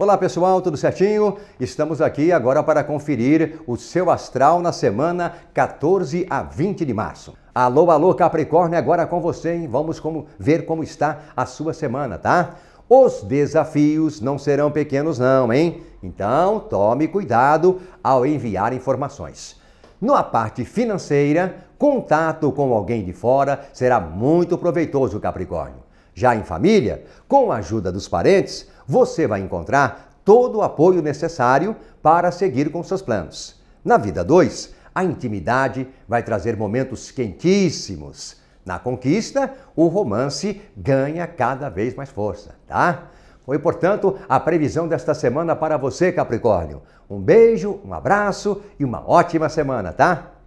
Olá pessoal, tudo certinho? Estamos aqui agora para conferir o seu astral na semana 14 a 20 de março. Alô, alô Capricórnio, agora com você, hein? Vamos como, ver como está a sua semana, tá? Os desafios não serão pequenos não, hein? Então, tome cuidado ao enviar informações. Na parte financeira, contato com alguém de fora será muito proveitoso, Capricórnio. Já em família, com a ajuda dos parentes, você vai encontrar todo o apoio necessário para seguir com seus planos. Na vida 2, a intimidade vai trazer momentos quentíssimos. Na conquista, o romance ganha cada vez mais força, tá? Foi, portanto, a previsão desta semana para você, Capricórnio. Um beijo, um abraço e uma ótima semana, tá?